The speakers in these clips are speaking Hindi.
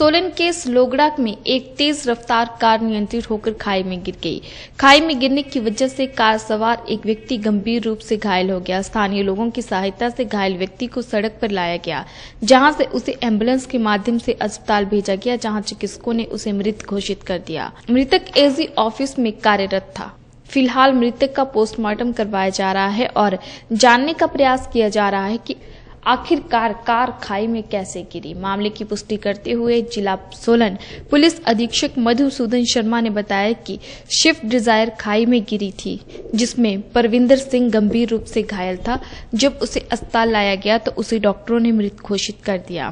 सोलन के स्लोगड़ा में एक तेज रफ्तार कार नियंत्रित होकर खाई में गिर गई खाई में गिरने की वजह से कार सवार एक व्यक्ति गंभीर रूप से घायल हो गया स्थानीय लोगों की सहायता से घायल व्यक्ति को सड़क पर लाया गया जहां से उसे एम्बुलेंस के माध्यम से अस्पताल भेजा गया जहां चिकित्सकों ने उसे मृत घोषित कर दिया मृतक एजी ऑफिस में कार्यरत था फिलहाल मृतक का पोस्टमार्टम करवाया जा रहा है और जानने का प्रयास किया जा रहा है कि आखिरकार कार खाई में कैसे गिरी मामले की पुष्टि करते हुए जिला सोलन पुलिस अधीक्षक मधुसूदन शर्मा ने बताया कि शिफ्ट डिजायर खाई में गिरी थी जिसमें परविंदर सिंह गंभीर रूप से घायल था जब उसे अस्पताल लाया गया तो उसे डॉक्टरों ने मृत घोषित कर दिया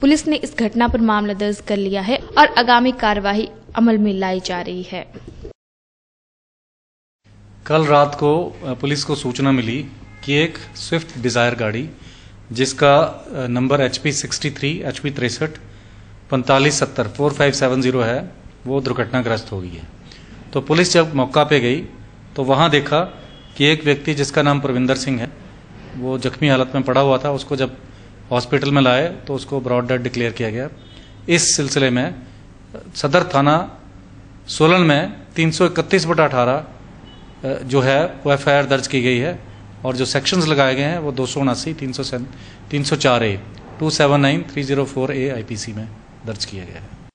पुलिस ने इस घटना पर मामला दर्ज कर लिया है और आगामी कार्यवाही अमल में लाई जा रही है कल रात को पुलिस को सूचना मिली कि एक स्विफ्ट डिजायर गाड़ी जिसका number H P sixty three H P तिरसठ पैंतालीस सत्तर फोर फाइव सेवन ज़ीरो है वो दुर्घटनाग्रस्त हो गई है तो पुलिस जब मौका पे गई तो वहाँ देखा कि एक व्यक्ति जिसका नाम परविंदर सिंह है वो जख्मी हालत में पड़ा हुआ था उसको जब हॉस्पिटल में लाए तो उसको ब्रॉड डेड डिक्लेयर किया गया इस सिलसिले में सदर थाना सोलन में तीन सौ इकतीस बटा अठारह जो है वो एफ दर्ज की गई है और जो सेक्शंस लगाए गए हैं वो दो सौ उनासी तीन सौ तीन सौ चार A two seven nine three zero four A I P C में दर्ज किया गया है